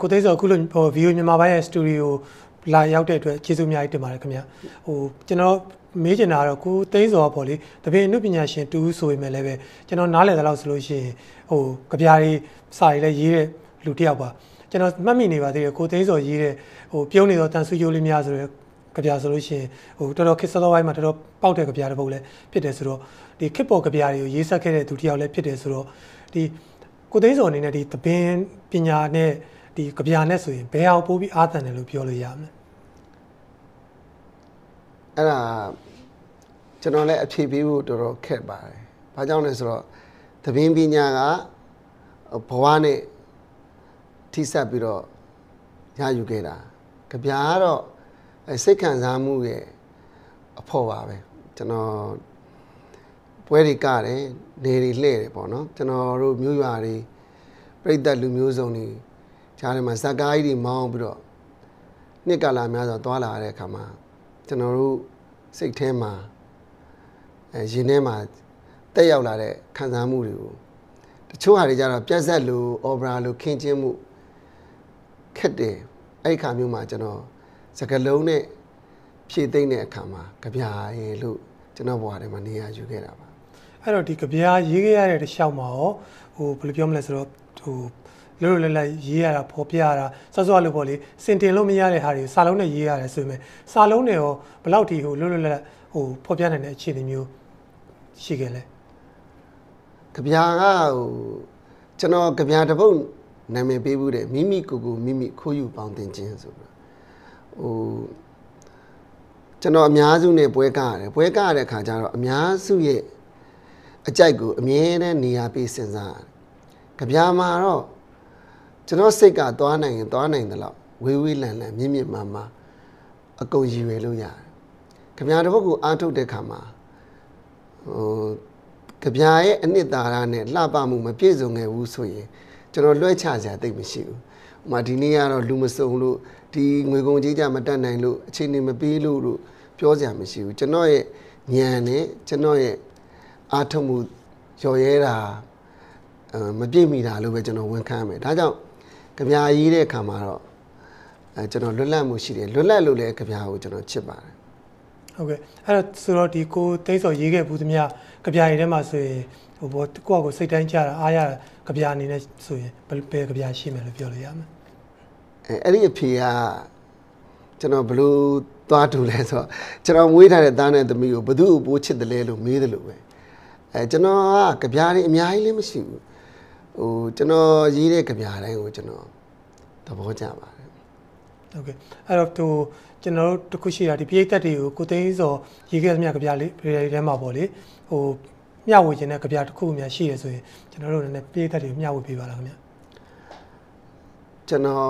ကိုသိန်းစောအခုလို VO မြန်မာပိုင်းရဲ့ studio လာရောက်တဲ့အတွက်ကျေးဇူးအများကြီးတင်ပါတယ်ခင်ဗျာဟိုကျွန်တော်မေးချင်တာကတော့ကိုသိန်းစောပေါ့လေတပင်အမှုပညာရှင်တူဆိုပေမဲ့လည်းပဲကျွန်တော်နားလည်သလောက်ဆိုလို့ရှိရင်ဟိုကြပြားလေးစာရီလည်းရေးတဲ့လူတစ်ယောက်ပါကျွန်တော်မှတ်မိနေပါသေးတယ်ကိုသိန်းစောရေးတဲ့ဟိုပြုံးနေသောတန်ဆူယိုးလေးများဆိုတဲ့ကြပြားဆိုလို့ရှိရင်ဟိုတော်တော်ခစ်စောစောပိုင်းမှာတော်တော်ပေါက်တဲ့ကြပြားတစ်ပုဒ်လည်းဖြစ်တယ်ဆိုတော့ဒီခစ်ပေါ်ကြပြားတွေကိုရေးဆက်ခဲ့တဲ့သူတစ်ယောက်လည်းဖြစ်တယ်ဆိုတော့ဒီကိုသိန်းစောအနေနဲ့ဒီတပင်ပညာနဲ့ဒီကြပြာနဲ့ဆိုရင်ဘယ်အောင်ပိုးပြီးအာသန်တယ်လို့ပြောလို့ရမလဲအဲ့ဒါကျွန်တော်လည်းအဖြေပေးဖို့တော်တော်ခက်ပါတယ်။ဘာကြောင့်လဲဆိုတော့သဘင်ပညာကဘဝနဲ့ထိစပ်ပြီးတော့ရယူခဲ့တာ။ကြပြာကတော့စိတ်ခံစားမှုရဲ့အဖို့ပါပဲ။ကျွန်တော်ပွဲတွေကတယ်နေတွေလှည့်တယ်ပေါ့နော်။ကျွန်တော်တို့မျိုးရွာတွေပြိတ္တလူမျိုးစုံတွေကြားထဲမှာဇက်ကားကြီးတွေမောင်းပြီးတော့နှစ်ကလာများစွာသွားလာတဲ့အခါမှာကျွန်တော်တို့စိတ်ထဲမှာအဲရင်ထဲမှာတက်ရောက်လာတဲ့ခံစားမှုတွေကိုတချို့ဟာတွေကြတော့ပြက်ဆက်လို့အော်ပရာလို့ခင်းချင်းမှုခက်တယ်အဲ့ခါမျိုးမှာကျွန်တော်စကလုံးနဲ့ဖြည့်သိမ့်တဲ့အခါမှာကြပြရေလို့ကျွန်တော်ဘဝထဲမှာနေရာယူခဲ့တာပါအဲ့တော့ဒီကြပြရေးခဲ့ရတဲ့တစ်လျှောက်မှာရောဟိုဘယ်လိုပြောမလဲဆိုတော့ဟိုလို့လည်းလည်းရေးရတာဖော်ပြရတာဆော့ဆော့လို့ပေါ့လေစင်တင်လို့မရတဲ့ဟာတွေစာလုံးနဲ့ရေးရတယ်ဆိုပေမဲ့စာလုံးနဲ့ရောဘလောက်ထိဟိုလို့လို့လည်းဟိုဖော်ပြနိုင်တဲ့အခြေအနေမျိုးရှိခဲ့လဲကြပြာကဟိုကျွန်တော်ကြပြာတပုတ်နာမည်ပေးဘူးတဲ့မိမိကိုကိုမိမိခိုးယူပေါင်းတင်ခြင်းဆိုပြီးဟိုကျွန်တော်အများစုနဲ့ပွဲကားရတယ်ပွဲကားရတဲ့ခါကျတော့အများစုရဲ့အကြိုက်ကိုအမြဲတမ်းနေရာပေးစဉ်းစားရတယ်ကြပြာမှာတော့ကျွန်တော်စိတ်ကသွားနိုင်ရင်သွားနိုင်တယ်လို့ဝေးဝေးလံလံမြင့်မြင့်မာမာအကုန်ရည်ရွယ်လို့ရတယ်ခင်ဗျားတို့ကအားထုတ်တဲ့ခါမှာဟိုကြပြာရဲ့အနှစ်သာရနဲ့လှပမှုမပြည့်စုံခဲ့ဘူးဆိုရင်ကျွန်တော်လွှဲချစရာတိတ်မရှိဘူး။ဥမာဒီနေ့ကတော့လူမစုံလို့ဒီငွေကုန်ကြီးကြမတက်နိုင်လို့အချိန်နေမပေးလို့လို့ပြောစရာမရှိဘူး။ကျွန်တော်ရဲ့ဉာဏ်နဲ့ကျွန်တော်ရဲ့အားထုတ်မှုကျော်ရဲတာမပြည့်မီတာလို့ပဲကျွန်တော်ဝန်ခံမယ်။ဒါကြောင့်ကြပြာရေးတဲ့အခါမှာတော့အဲကျွန်တော်လွတ်လပ်မှုရှိတယ်လွတ်လပ်လို့လည်းကြပြာကိုကျွန်တော်ချစ်ပါတယ်ဟုတ်ကဲ့အဲ့တော့ဆိုတော့ဒီကိုတိတ်စော်ရေးခဲ့ဘူးသမျှကြပြာရေးထဲမှာဆိုရင်ဟိုဘောကိုယ့်ကိုစိတ်တိုင်းကြတာအားရကြပြာအနေနဲ့ဆိုရင်ဘယ်ကြပြာရှိမယ်လို့ပြောလို့ရမလဲအဲ့ဒီအဖေကကျွန်တော်ဘလို့သွားတူလဲဆိုတော့ကျွန်တော်မွေးထားတဲ့သားနဲ့သမီးကိုဘသူ့ကိုပိုးချစ်တယ်လဲလို့မေးတယ်လို့ပဲအဲကျွန်တော်ကကြပြားလေးအများကြီးလည်းမရှိဘူးဟိုကျွန်တော်ရေးတဲ့ကြပြတိုင်းကိုကျွန်တော်သဘောကျပါတယ်ဟုတ်ကဲ့အဲ့တော့သူကျွန်တော်တို့တခုရှိတာဒီပြိသက်တွေကိုကိုသိန်းစော်ရေးခဲ့သမျှကြပြလေးပြည်ထဲမှာပေါ့လေဟိုမျှဝေခြင်းတဲ့ကြပြတစ်ခုများရှိရဆိုရင်ကျွန်တော်တို့လည်းပြိသက်တွေကိုမျှဝေပေးပါလားခင်ဗျကျွန်တော်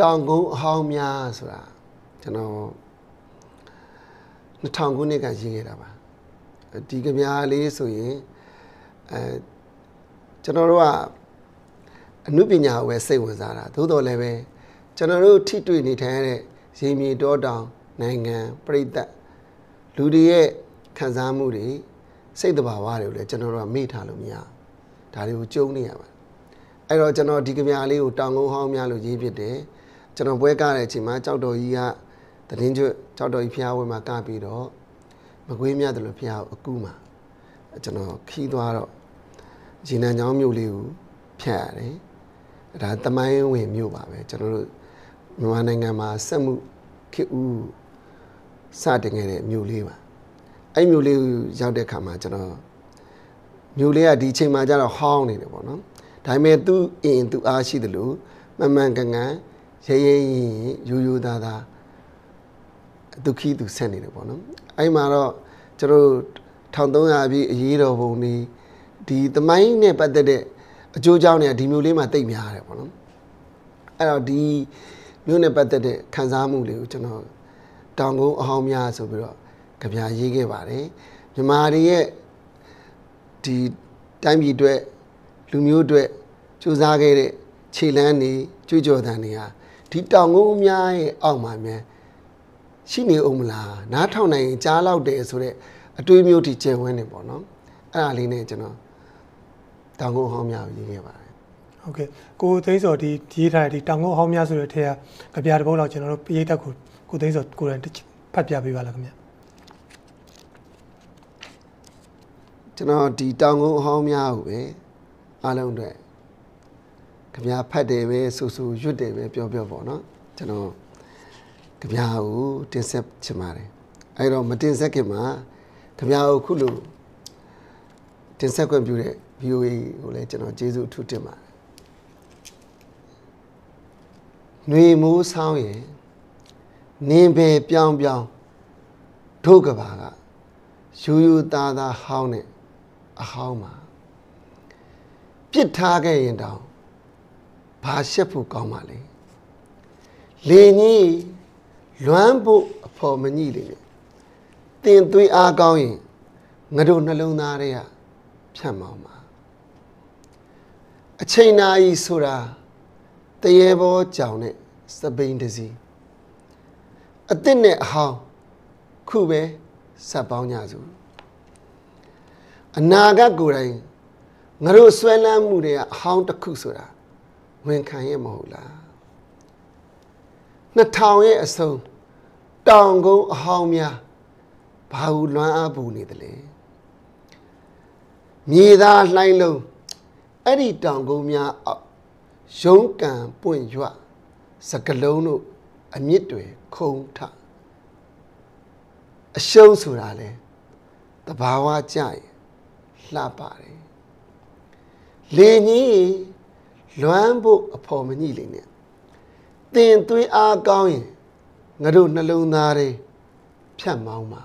တောင်ကုန်းအဟောင်းများဆိုတာကျွန်တော်2000ခုနှစ်ကရေးခဲ့တာပါဒီကြပြလေးဆိုရင်အဲကျွန်တော်တို့ကအမှုပညာကိုပဲစိတ်ဝင်စားတာသို့တော်လည်းပဲကျွန်တော်တို့ထိတွေ့နေထိုင်ရတဲ့ရေမြေတောတောင်နိုင်ငံပြည်သက်လူတွေရဲ့ခံစားမှုတွေစိတ်တဘာဝတွေကိုလည်းကျွန်တော်တို့ကမေ့ထားလို့မရဒါတွေကိုကြုံနေရပါတယ်အဲ့တော့ကျွန်တော်ဒီကမြာလေးကိုတောင်ကုန်းဟောင်းများလို့ရေးဖြစ်တယ်ကျွန်တော်ပွဲကားတဲ့အချိန်မှာကြောက်တော်ကြီးကသတင်းကျွတ်ကြောက်တော်ကြီးဖျားဝဲမှာကပြီးတော့မကွေးမြတ်တယ်လို့ဖျားကိုအကူမှာကျွန်တော်ခီးသွားတော့ရေနံချောင်းမြို့လေးကိုဖြတ်ရတယ်။ဒါတမိုင်းဝင်မြို့ပါပဲကျွန်တော်တို့မြန်မာနိုင်ငံမှာစက်မှုခေတ်ဦးစတင်ခဲ့တဲ့မြို့လေးပါ။အဲ့မြို့လေးကိုရောက်တဲ့အခါမှာကျွန်တော်မြို့လေးကဒီအချိန်မှာကျတော့ဟောင်းနေတယ်ပေါ့နော်။ဒါပေမဲ့သူ့အင်သူအားရှိတယ်လို့မှန်မှန်ကန်ကန်ရဲရဲရင်ရိုးရိုးသားသားဒုက္ခိသူဆက်နေတယ်ပေါ့နော်။အဲ့မှာတော့ကျွန်တော်1300ပြည့်အရေးတော်ပုံကြီးဒီသမိုင်းနဲ့ပတ်သက်တဲ့အကျိုးအကြောင်းတွေကဒီမျိုးလေးမှာတိတ်များရတယ်ပေါ့နော်အဲ့တော့ဒီမျိုးနဲ့ပတ်သက်တဲ့ခံစားမှုလေးကိုကျွန်တော်တောင်ကုန်းအဟောင်းများဆိုပြီးတော့ကြပြရေးခဲ့ပါတယ်မြမာတွေရဲ့ဒီတိုင်းပြည်အတွက်လူမျိုးအတွက်ကြိုးစားခဲ့တဲ့ခြေလန်းတွေကြွကြော်တန်တွေဟာဒီတောင်ကုန်းအများရဲ့အောက်မှာမြန်ရှိနေအောင်မလားနားထောင်နိုင်ကြားလောက်တယ်ဆိုတော့အတွေးမျိုးတွေကျယ်ဝန်းနေပေါ့နော်အဲ့ဒါလေးနဲ့ကျွန်တော်တောင်ကုန်းဟောင်းများကိုရေးခဲ့ပါတယ်ဟုတ်ကဲ့ကိုသိန်းစော်ဒီရေးထားတဲ့ဒီတောင်ကုန်းဟောင်းများဆိုတဲ့ထဲကကြပြတပုတ်လောက်ကျွန်တော်တို့ပရိသတ်ကိုကိုသိန်းစော်ကိုယ်တိုင်ဖတ်ပြပေးပါလားခင်ဗျကျွန်တော်ဒီတောင်ကုန်းဟောင်းများကိုပဲအားလုံးအတွက်ခင်ဗျာဖတ်တယ်ပဲဆူဆူရွတ်တယ်ပဲပြောပြောပေါ့နော်ကျွန်တော်ခင်ဗျာကိုတင်ဆက်ချင်ပါတယ်အဲ့တော့မတင်ဆက်ခင်မှာခင်ဗျာကိုခုလိုတင်ဆက်ခွင့်ပြုတဲ့ VOA ကိုလည်းကျွန်တော်ကျေးဇူးအထူးတင်ပါတယ်။နှွေမိုးဆောင်းရင်နင်းပင်ပြောင်းပြောင်းဒုက္ကပါကရိုးရိုးသားသားဟောင်းတဲ့အဟောင်းမှာပြစ်ထားခဲ့ရင်တောင်ဘာရှက်ဖို့ကောင်းပါလဲ။လေကြီးလွမ်းဖို့အဖို့မညိလေနဲ့။တင်သွေးအားကောင်းရင်ငါတို့နှလုံးသားတွေကဖြန့်မောင်းပါအချိန်နာရီဆိုတာတရေဘောကြောင်နဲ့စပိန်တစီအစ်စ်နဲ့အဟောင်းခုပဲဆက်ပေါင်းကြစုအနာဂတ်ကိုယ်တိုင်ငါတို့ဆွဲလန်းမှုတွေကအဟောင်းတစ်ခုဆိုတာဝန်ခံရမဟုတ်လား2000ရဲ့အဆုံးတောင်ကုန်းအဟောင်းများဘာဟုလွမ်းအားပူနေသလဲမြေသားလှိုင်းလုံးအဲ့ဒီတောင်ကုန်းများအောက်ရုံးကံပွင့်ရွ စကလုံးတို့အမြင့်တွေခုံထအရှုံးဆိုတာလဲတဘာဝကြရင်လှပါတယ်လေကြီးလွမ်းဖို့အဖို့မညိလိမ့်နဲ့တင်သွင်းအားကောင်းရင်ငါတို့နှလုံးသားတွေဖြတ်မောင်းပါ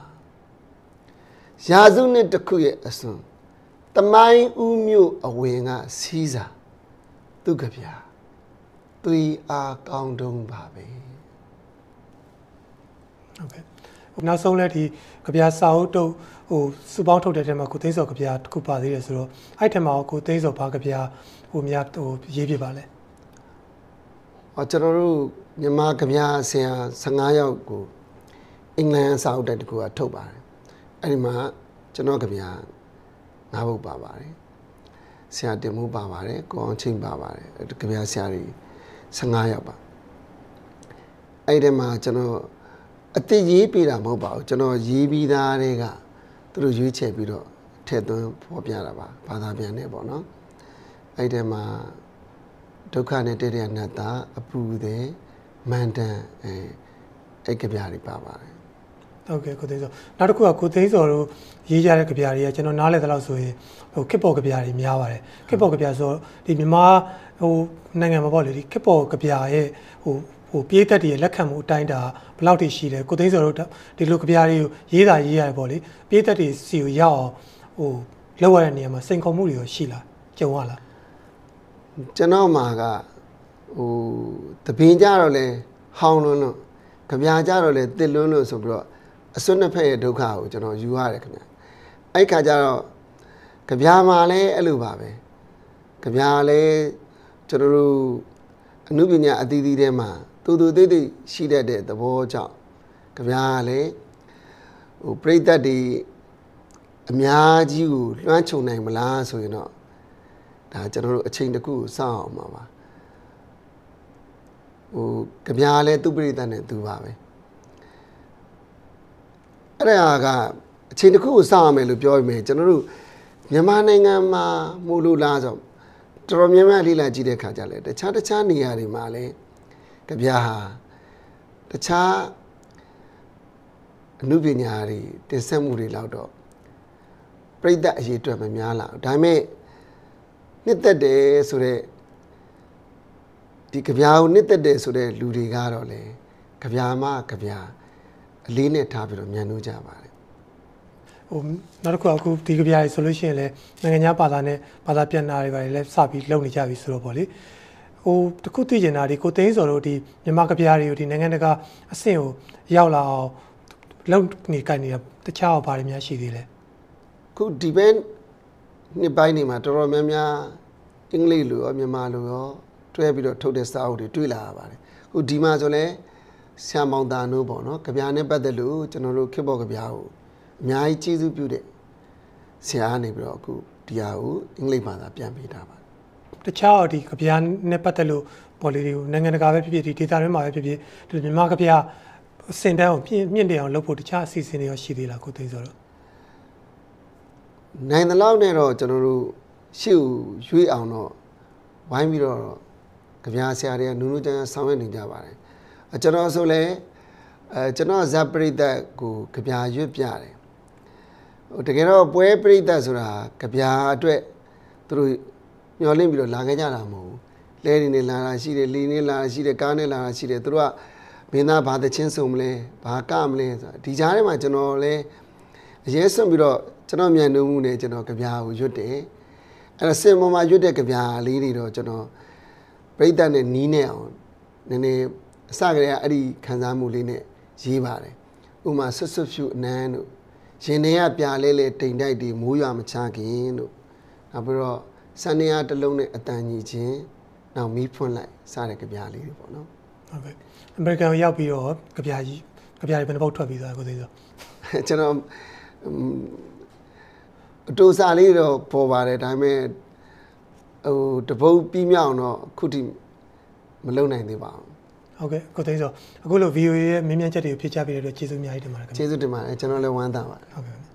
ရာစုနှစ်တစ်ခုရဲ့အစွန်တမိုင်းဥမြို့အဝင်ကစီးစာသူကဗျာသွေးအားကောင်းတုံးပါပဲဟုတ်ကဲ့နောက်ဆုံးလည်းဒီကဗျာစာအုပ်တုပ်ဟိုစူပေါင်းထုတ်တဲ့ထဲမှာကိုသိန်းစော်ကဗျာတစ်ခုပါသေးတယ်ဆိုတော့အဲ့ထဲမှာကိုသိန်းစော်ဘာကဗျာဟိုများဟိုရေးပြပါလဲအော်ကျွန်တော်တို့မြန်မာကဗျာဆရာ15ယောက်ကိုအင်္ဂလန်စာအုပ်တိုက်တကူကထုတ်ပါတယ်အဲ့ဒီမှာကျွန်တော်ကဗျာငါးပုတ်ပါပါတယ်ဆရာတင်မှုပါပါတယ်ကိုအောင်ချင်းပါပါတယ်ကြပြဆရာတွေ15ယောက်ပါအဲ့ဒီမှာကျွန်တော်အစ်စ်ရေးပြတာမဟုတ်ပါဘူးကျွန်တော်ရေးပြီးသားတွေကသူတို့ရွေးချယ်ပြီးတော့ထည့်သွင်းဖော်ပြတာပါဘာသာပြန်နဲ့ပေါ့နော်အဲ့ဒီမှာဒုက္ခနဲ့တည်းတည်းအနတ္တအပူသည်မန္တန်အဲအဲ့ကြပြတွေပါပါတယ်ဟုတ်ကဲ့ကိုသိန်းစောနောက်တစ်ခုကကိုသိန်းစောတို့ရေးကြတဲ့ကြပြားတွေကကျွန်တော်နားလည်သလောက်ဆိုရင်ဟိုခစ်ပေါ်ကြပြားတွေများပါတယ်ခစ်ပေါ်ကြပြားဆိုဒီမြန်မာဟိုနိုင်ငံမှာပေါ့လေဒီခစ်ပေါ်ကြပြားရဲ့ဟိုဟိုပြေးသက်တွေလက်ခံမှုအတိုင်းတာဘယ်လောက်ထိရှိလဲကိုသိန်းစောတို့ဒီလိုကြပြားတွေကိုရေးတာရေးရတယ်ပေါ့လေပြေးသက်တွေစီကိုရအောင်ဟိုလောက်ရတဲ့နေရာမှာစိန်ခေါ်မှုတွေရောရှိလားကြုံရလားကျွန်တော်မှာကဟိုတပင်းကြတော့လဲဟောင်းလွန်းလို့ကြပြားကြတော့လဲတစ်လွန်းလို့ဆိုပြီးတော့အစွန်းနှစ်ဖက်ရဲ့ဒုက္ခကိုကျွန်တော်ယူရတယ်ခင်ဗျအဲ့ခါကျတော့ကြပြာမှာလည်းအဲ့လိုပါပဲကြပြာလည်းကျွန်တော်တို့အမှုပညာအသီးသီးထဲမှာတူတူသေးသေးရှိတတ်တဲ့သဘောကြောင့်ကြပြာလည်းဟိုပြိသက်တွေအများကြီးကိုလွှမ်းခြုံနိုင်မလားဆိုရင်တော့ဒါကျွန်တော်တို့အချိန်တခုကိုစောင့်အောင်ပါပါဟိုကြပြာလည်းသူပြိသက်နဲ့သူပါပဲအဲ့ဒါကအချိန်တစ်ခုကိုစရမယ်လို့ပြောပြီးမယ်ကျွန်တော်တို့မြန်မာနိုင်ငံမှာမို့လို့လားဆိုတော်တော်များများလေ့လာကြည့်တဲ့ခါကျလဲတခြားတခြားနေရာတွေမှာလဲကြပြားဟာတခြားအမှုပညာတွေတင်ဆက်မှုတွေလောက်တော့ပြိတ္တအရေးအတွက်မများလာဘူးဒါပေမဲ့နှစ်သက်တယ်ဆိုတော့ဒီကြပြားကိုနှစ်သက်တယ်ဆိုတဲ့လူတွေကတော့လေကြပြားမကြပြားလေးနဲ့ထားပြီးတော့မြန်လို့ကြပါတယ်ဟိုနောက်တစ်ခုအခုဒီကြပြရည်ဆိုလို့ရှိရင်လည်းနိုင်ငံခြားဘာသာနဲ့ဘာသာပြန်နာတွေပါတယ်လည်းစပြီးလုပ်နေကြပြီဆိုတော့ဗောလေဟိုတခုသိကျင်တာဒီကိုသိန်းစော်တို့ဒီမြန်မာကြပြရည်ကိုဒီနိုင်ငံတကာအဆင့်ကိုရောက်လာအောင်လုပ်နေကြနေတာတခြားဘာတွေများရှိသေးလဲခုဒီဘက်နှစ်ပိုင်းနေမှာတော်တော်များများအင်္ဂလိပ်လိုရောမြန်မာလိုရောတွဲပြီးတော့ထုတ်တဲ့စာအုပ်တွေတွေ့လာရပါတယ်ခုဒီမှာဆိုလည်းဆရာမောင်တာနိုးပေါ့နော်ကြပြာနဲ့ပတ်သက်လို့ကျွန်တော်တို့ခေတ်ပေါ်ကြပြာကိုအများကြီးကျေးဇူးပြုတဲ့ဆရာကနေပြီးတော့အခုဒီဟာကိုအင်္ဂလိပ်ဘာသာပြန်ပေးတာပါတခြားဒီကြပြာနဲ့ပတ်သက်လို့ပေါ်လီတွေကိုနိုင်ငံတကာပဲဖြစ်ဖြစ်ဒီဒေတာတွေမှာပဲဖြစ်ဖြစ်ဒီမြန်မာကြပြာစင်တန်းကိုမြင့်တင်အောင်လုပ်ဖို့တခြားအစီအစဉ်တွေရောရှိသေးလားကိုသိဆိုတော့နိုင်တဲ့လောက်နဲ့တော့ကျွန်တော်တို့ရှေ့ကိုရွေးအောင်တော့ဝိုင်းပြီးတော့ကြပြာဆရာတွေကနူးနူးကြမ်းကြမ်းဆောင်ရွက်နေကြပါတယ်ကျွန်တော်ဆိုလဲအဲကျွန်တော်ဇာပရိသတ်ကိုကြပြရွတ်ပြတယ်ဟိုတကယ်တော့ပွဲပရိသတ်ဆိုတာကြပြအတွက်သူတို့ညှော်လင့်ပြီးတော့လာခဲ့ကြတာမဟုတ်ဘူးလဲနေနေလာတာရှိတယ်လီနေလာတာရှိတယ်ကားနေလာတာရှိတယ်သူတို့ကမင်းသားဘာသချင်းစုံမလဲဘာကမလဲဆိုတာဒီကြားထဲမှာကျွန်တော်လဲအရေးစွန့်ပြီးတော့ကျွန်တော်မြန်နှုံးမှုနဲ့ကျွန်တော်ကြပြကိုရွတ်တယ်အဲ့တော့စင်ပေါ်မှာရွတ်တဲ့ကြပြလေးတွေတော့ကျွန်တော်ပရိသတ်နဲ့နီးနေအောင်နည်းနည်းအစကတည်းကအဲ့ဒီခံစားမှုလေးနဲ့ရေးပါတယ်ဥမာဆွတ်ဆွတ်ဖြူအနန်းတို့ရင်ထဲကပြာလဲလဲတိမ်တိုက်တွေမိုးရွာမချခင်တို့နောက်ပြီးတော့ဆန်နေရတလုံးနဲ့အတန်ညီချင်း နောက်မီးဖွင့်လိုက်စတဲ့ကြပြားလေးတွေပေါ့နော်ဟုတ်ကဲ့အမေရိကန်ကိုရောက်ပြီးတော့ကြပြားကြီးကြပြားတွေဘယ်နှပုတ်ထွက်ပြီးသွားကိုသိဆိုကျွန်တော်အတူစာလေးတော့ပေါ်ပါတယ်ဒါပေမဲ့ဟိုတပုတ်ပြီးမြောင်တော့ခုထိမလုံနိုင်သေးပါဘူးဟုတ်ကဲ့ကိုသိန်းဆိုအခုလို VOA ရဲ့မေးမြန်းချက်တွေကိုဖြေချပေးတဲ့အတွက်ကျေးဇူးအများကြီးတင်ပါတယ်ခင်ဗျာကျေးဇူးတင်ပါတယ်ကျွန်တော်လည်းဝမ်းသာပါတယ်ဟုတ်ကဲ့